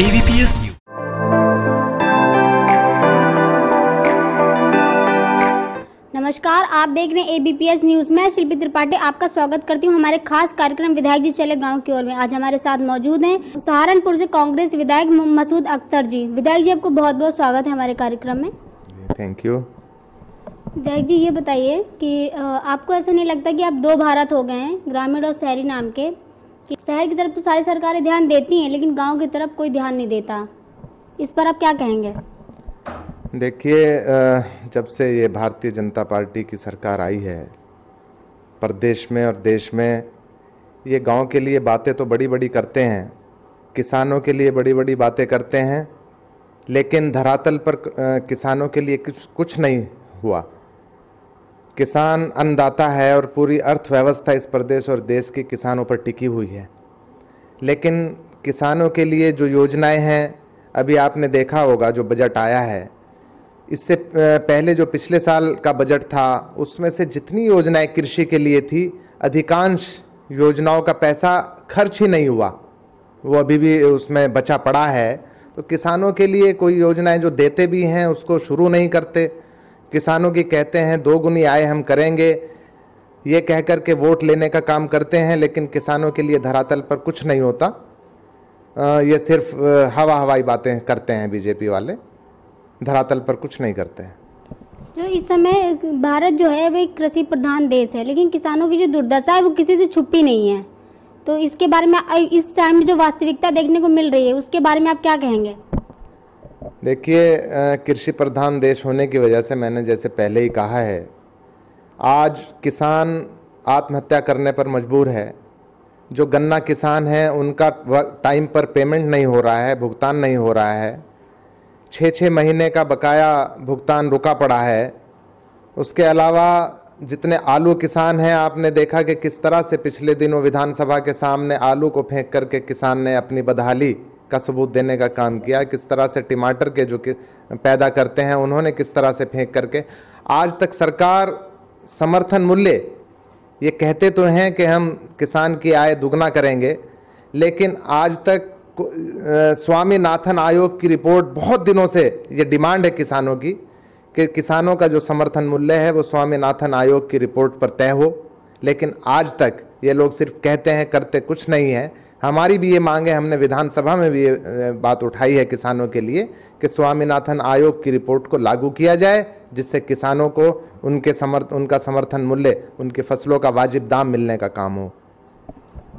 ABPS news नमस्कार आप देख रहे हैं एबीपीएस न्यूज मैं शिल्पी त्रिपाठी आपका स्वागत करती हूं हमारे खास कार्यक्रम विधायक जी चले गांव की ओर में आज हमारे साथ मौजूद हैं सहारनपुर से कांग्रेस विधायक मसूद अख्तर जी विधायक जी आपको बहुत बहुत स्वागत है हमारे कार्यक्रम में थैंक यू विधायक जी ये बताइए कि आपको ऐसा नहीं लगता कि आप दो भारत हो गए हैं ग्रामीण और शहरी नाम के कि शहर की तरफ तो सारी सरकारें ध्यान देती हैं लेकिन गांव की तरफ कोई ध्यान नहीं देता इस पर आप क्या कहेंगे देखिए जब से ये भारतीय जनता पार्टी की सरकार आई है प्रदेश में और देश में ये गांव के लिए बातें तो बड़ी बड़ी करते हैं किसानों के लिए बड़ी बड़ी बातें करते हैं लेकिन धरातल पर किसानों के लिए कुछ कुछ नहीं हुआ किसान अन्नदाता है और पूरी अर्थव्यवस्था इस प्रदेश और देश के किसानों पर टिकी हुई है लेकिन किसानों के लिए जो योजनाएं हैं अभी आपने देखा होगा जो बजट आया है इससे पहले जो पिछले साल का बजट था उसमें से जितनी योजनाएं कृषि के लिए थी अधिकांश योजनाओं का पैसा खर्च ही नहीं हुआ वो अभी भी उसमें बचा पड़ा है तो किसानों के लिए कोई योजनाएं जो देते भी हैं उसको शुरू नहीं करते किसानों की कहते हैं दो गुनी आय हम करेंगे ये कह कर के वोट लेने का काम करते हैं लेकिन किसानों के लिए धरातल पर कुछ नहीं होता ये सिर्फ हवा हवाई बातें करते हैं बीजेपी वाले धरातल पर कुछ नहीं करते हैं जो इस समय भारत जो है एक कृषि प्रधान देश है लेकिन किसानों की जो दुर्दशा है वो किसी से छुपी नहीं है तो इसके बारे में इस टाइम जो वास्तविकता देखने को मिल रही है उसके बारे में आप क्या कहेंगे देखिए कृषि प्रधान देश होने की वजह से मैंने जैसे पहले ही कहा है आज किसान आत्महत्या करने पर मजबूर है जो गन्ना किसान हैं उनका टाइम पर पेमेंट नहीं हो रहा है भुगतान नहीं हो रहा है छः छः महीने का बकाया भुगतान रुका पड़ा है उसके अलावा जितने आलू किसान हैं आपने देखा कि किस तरह से पिछले दिनों विधानसभा के सामने आलू को फेंक करके किसान ने अपनी बदहाली का सबूत देने का काम किया किस तरह से टमाटर के जो कि पैदा करते हैं उन्होंने किस तरह से फेंक करके आज तक सरकार समर्थन मूल्य ये कहते तो हैं कि हम किसान की आय दुगना करेंगे लेकिन आज तक स्वामीनाथन आयोग की रिपोर्ट बहुत दिनों से ये डिमांड है किसानों की कि किसानों का जो समर्थन मूल्य है वो स्वामीनाथन आयोग की रिपोर्ट पर तय हो लेकिन आज तक ये लोग सिर्फ कहते हैं करते कुछ नहीं है हमारी भी ये मांग है हमने विधानसभा में भी ये बात उठाई है किसानों के लिए कि स्वामीनाथन आयोग की रिपोर्ट को लागू किया जाए जिससे किसानों को उनके समर्थ उनका समर्थन मूल्य उनकी फसलों का वाजिब दाम मिलने का काम हो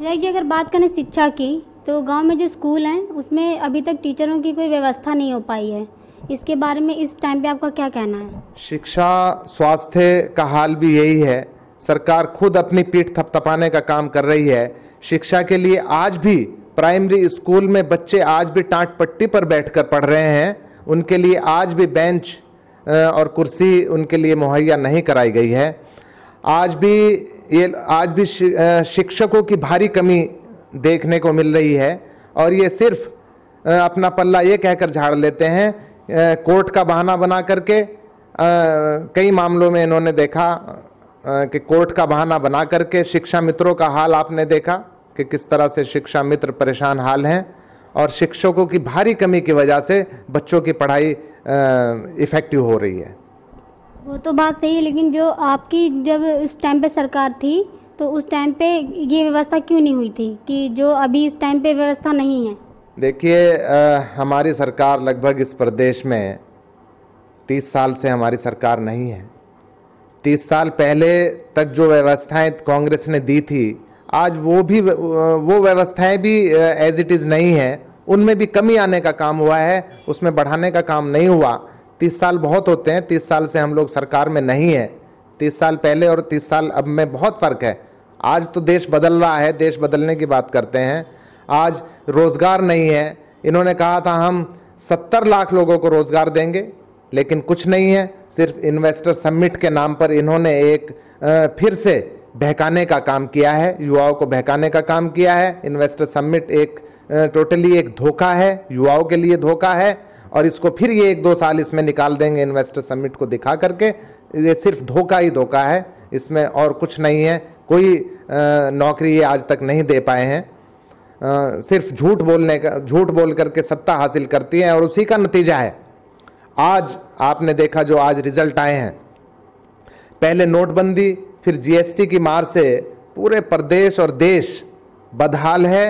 जी अगर बात करें शिक्षा की तो गांव में जो स्कूल हैं उसमें अभी तक टीचरों की कोई व्यवस्था नहीं हो पाई है इसके बारे में इस टाइम पे आपका क्या कहना है शिक्षा स्वास्थ्य का हाल भी यही है सरकार खुद अपनी पीठ थपथपाने का काम कर रही है शिक्षा के लिए आज भी प्राइमरी स्कूल में बच्चे आज भी टाट पट्टी पर बैठकर पढ़ रहे हैं उनके लिए आज भी बेंच और कुर्सी उनके लिए मुहैया नहीं कराई गई है आज भी ये आज भी शिक्षकों की भारी कमी देखने को मिल रही है और ये सिर्फ अपना पल्ला ये कहकर झाड़ लेते हैं कोर्ट का बहाना बना करके कई मामलों में इन्होंने देखा कि कोर्ट का बहाना बना करके शिक्षा मित्रों का हाल आपने देखा कि किस तरह से शिक्षा मित्र परेशान हाल हैं और शिक्षकों की भारी कमी की वजह से बच्चों की पढ़ाई इफ़ेक्टिव हो रही है वो तो बात सही है लेकिन जो आपकी जब इस टाइम पे सरकार थी तो उस टाइम पे ये व्यवस्था क्यों नहीं हुई थी कि जो अभी इस टाइम पे व्यवस्था नहीं है देखिए हमारी सरकार लगभग इस प्रदेश में तीस साल से हमारी सरकार नहीं है तीस साल पहले तक जो व्यवस्थाएं कांग्रेस ने दी थी आज वो भी वो व्यवस्थाएं भी एज इट इज़ नहीं है उनमें भी कमी आने का काम हुआ है उसमें बढ़ाने का काम नहीं हुआ तीस साल बहुत होते हैं तीस साल से हम लोग सरकार में नहीं है तीस साल पहले और तीस साल अब में बहुत फ़र्क है आज तो देश बदल रहा है देश बदलने की बात करते हैं आज रोज़गार नहीं है इन्होंने कहा था हम सत्तर लाख लोगों को रोज़गार देंगे लेकिन कुछ नहीं है सिर्फ इन्वेस्टर समिट के नाम पर इन्होंने एक फिर से बहकाने का काम किया है युवाओं को बहकाने का काम किया है इन्वेस्टर समिट एक टोटली एक धोखा है युवाओं के लिए धोखा है और इसको फिर ये एक दो साल इसमें निकाल देंगे इन्वेस्टर समिट को दिखा करके ये सिर्फ धोखा ही धोखा है इसमें और कुछ नहीं है कोई नौकरी ये आज तक नहीं दे पाए हैं सिर्फ झूठ बोलने का झूठ बोल करके सत्ता हासिल करती है और उसी का नतीजा है आज आपने देखा जो आज रिजल्ट आए हैं पहले नोटबंदी फिर जीएसटी की मार से पूरे प्रदेश और देश बदहाल है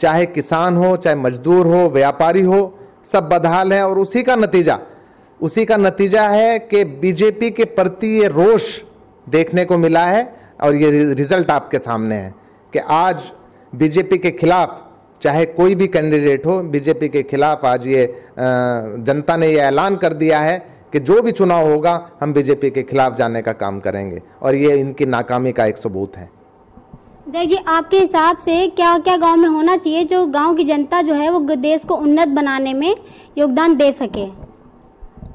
चाहे किसान हो चाहे मजदूर हो व्यापारी हो सब बदहाल है और उसी का नतीजा उसी का नतीजा है कि बीजेपी के प्रति ये रोष देखने को मिला है और ये रिजल्ट आपके सामने है कि आज बीजेपी के खिलाफ चाहे कोई भी कैंडिडेट हो बीजेपी के खिलाफ आज ये जनता ने ये ऐलान कर दिया है कि जो भी चुनाव होगा हम बीजेपी के खिलाफ जाने का काम करेंगे और ये इनकी नाकामी का एक सबूत है देखिए आपके हिसाब से क्या क्या गांव में होना चाहिए जो गांव की जनता जो है वो देश को उन्नत बनाने में योगदान दे सके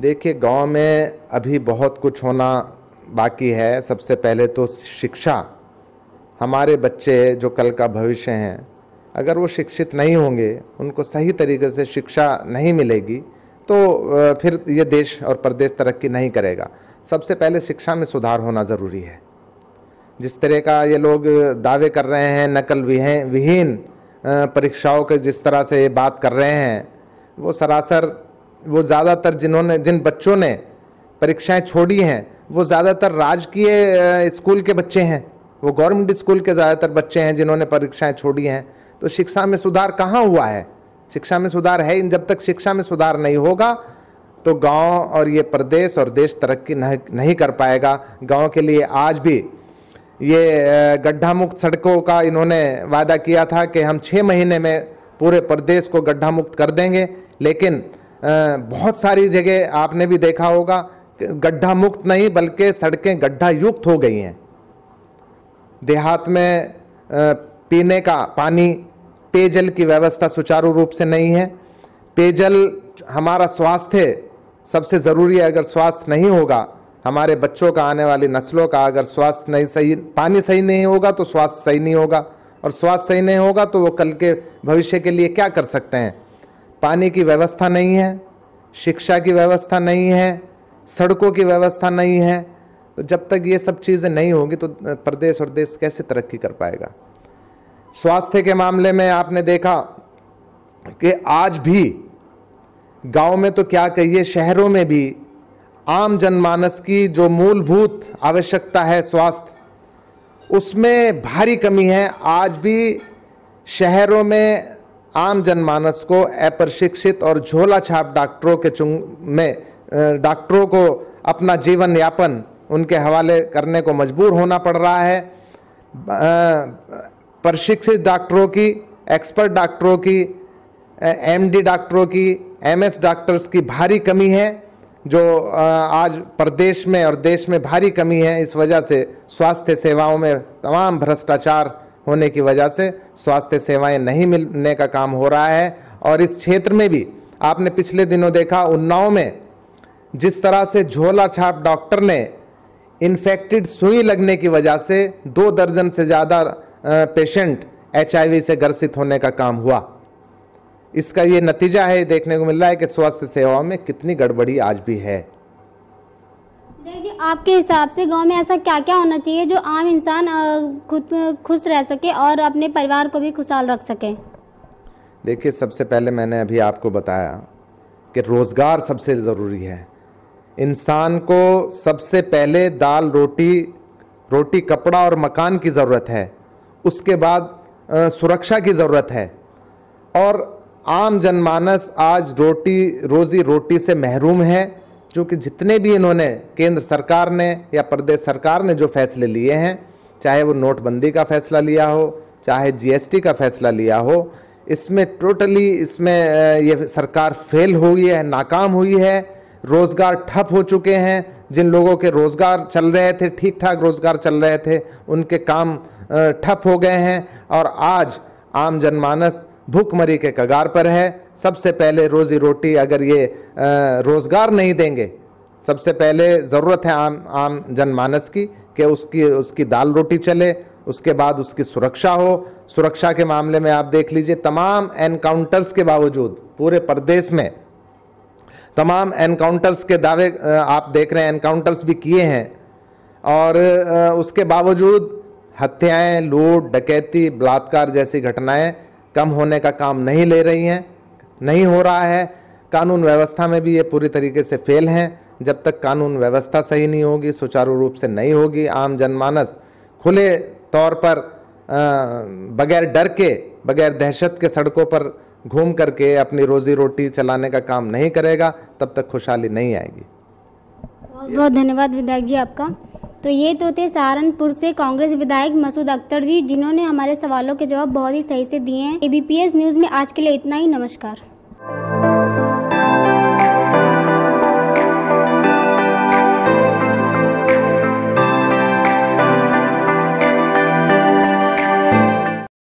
देखिए गांव में अभी बहुत कुछ होना बाकी है सबसे पहले तो शिक्षा हमारे बच्चे जो कल का भविष्य हैं अगर वो शिक्षित नहीं होंगे उनको सही तरीके से शिक्षा नहीं मिलेगी तो फिर ये देश और प्रदेश तरक्की नहीं करेगा सबसे पहले शिक्षा में सुधार होना ज़रूरी है जिस तरह का ये लोग दावे कर रहे हैं नकल विहीन परीक्षाओं के जिस तरह से बात कर रहे हैं वो सरासर वो ज़्यादातर जिन्होंने जिन बच्चों ने परीक्षाएं छोड़ी हैं वो ज़्यादातर राजकीय स्कूल के बच्चे हैं वो गवर्नमेंट स्कूल के ज़्यादातर बच्चे हैं जिन्होंने परीक्षाएं छोड़ी हैं तो शिक्षा में सुधार कहाँ हुआ है शिक्षा में सुधार है इन जब तक शिक्षा में सुधार नहीं होगा तो गांव और ये प्रदेश और देश तरक्की नहीं कर पाएगा गांव के लिए आज भी ये गड्ढा मुक्त सड़कों का इन्होंने वादा किया था कि हम छः महीने में पूरे प्रदेश को गड्ढा मुक्त कर देंगे लेकिन बहुत सारी जगह आपने भी देखा होगा गड्ढा मुक्त नहीं बल्कि सड़कें गड्ढा युक्त हो गई हैं देहात में पीने का पानी पेयजल की व्यवस्था सुचारू रूप से नहीं है पेयजल हमारा स्वास्थ्य सबसे ज़रूरी है अगर स्वास्थ्य नहीं होगा हमारे बच्चों का आने वाली नस्लों का अगर स्वास्थ्य नहीं सही पानी सही नहीं होगा तो स्वास्थ्य सही नहीं होगा और स्वास्थ्य सही नहीं होगा तो वो कल के भविष्य के लिए क्या कर सकते हैं पानी की व्यवस्था नहीं है शिक्षा की व्यवस्था नहीं है सड़कों की व्यवस्था नहीं है तो जब तक ये सब चीज़ें नहीं होंगी तो प्रदेश और देश कैसे तरक्की कर पाएगा स्वास्थ्य के मामले में आपने देखा कि आज भी गांव में तो क्या कहिए शहरों में भी आम जनमानस की जो मूलभूत आवश्यकता है स्वास्थ्य उसमें भारी कमी है आज भी शहरों में आम जनमानस को अप्रशिक्षित और झोला छाप डॉक्टरों के चुंग में डॉक्टरों को अपना जीवन यापन उनके हवाले करने को मजबूर होना पड़ रहा है प्रशिक्षित डॉक्टरों की एक्सपर्ट डॉक्टरों की एमडी डॉक्टरों की एमएस डॉक्टर्स की भारी कमी है जो आज प्रदेश में और देश में भारी कमी है इस वजह से स्वास्थ्य सेवाओं में तमाम भ्रष्टाचार होने की वजह से स्वास्थ्य सेवाएं नहीं मिलने का काम हो रहा है और इस क्षेत्र में भी आपने पिछले दिनों देखा उन्नाव में जिस तरह से झोला छाप डॉक्टर ने इन्फेक्टेड सुई लगने की वजह से दो दर्जन से ज़्यादा पेशेंट एच से ग्रसित होने का काम हुआ इसका ये नतीजा है देखने को मिल रहा है कि स्वास्थ्य सेवाओं में कितनी गड़बड़ी आज भी है जी आपके हिसाब से गांव में ऐसा क्या क्या होना चाहिए जो आम इंसान खुद खुश रह सके और अपने परिवार को भी खुशहाल रख सके देखिए सबसे पहले मैंने अभी आपको बताया कि रोज़गार सबसे ज़रूरी है इंसान को सबसे पहले दाल रोटी रोटी कपड़ा और मकान की ज़रूरत है उसके बाद सुरक्षा की ज़रूरत है और आम जनमानस आज रोटी रोज़ी रोटी से महरूम है क्योंकि जितने भी इन्होंने केंद्र सरकार ने या प्रदेश सरकार ने जो फैसले लिए हैं चाहे वो नोटबंदी का फैसला लिया हो चाहे जीएसटी का फैसला लिया हो इसमें टोटली इसमें ये सरकार फेल हुई है नाकाम हुई है रोज़गार ठप हो चुके हैं जिन लोगों के रोज़गार चल रहे थे ठीक ठाक रोज़गार चल रहे थे उनके काम ठप हो गए हैं और आज आम जनमानस भूखमरी के कगार पर है सबसे पहले रोज़ी रोटी अगर ये रोज़गार नहीं देंगे सबसे पहले ज़रूरत है आम आम जनमानस की कि उसकी उसकी दाल रोटी चले उसके बाद उसकी सुरक्षा हो सुरक्षा के मामले में आप देख लीजिए तमाम एनकाउंटर्स के बावजूद पूरे प्रदेश में तमाम एनकाउंटर्स के दावे आप देख रहे हैं एनकाउंटर्स भी किए हैं और उसके बावजूद हत्याएं लूट डकैती बलात्कार जैसी घटनाएं कम होने का काम नहीं ले रही हैं नहीं हो रहा है कानून व्यवस्था में भी ये पूरी तरीके से फेल हैं जब तक कानून व्यवस्था सही नहीं होगी सुचारू रूप से नहीं होगी आम जनमानस खुले तौर पर बगैर डर के बगैर दहशत के सड़कों पर घूम करके अपनी रोजी रोटी चलाने का काम नहीं करेगा तब तक खुशहाली नहीं आएगी बहुत बहुत धन्यवाद विधायक जी आपका तो ये तो थे सहारनपुर से कांग्रेस विधायक मसूद अख्तर जी जिन्होंने हमारे सवालों के जवाब बहुत ही सही से दिए हैं एबीपीएस न्यूज़ में आज के लिए इतना ही नमस्कार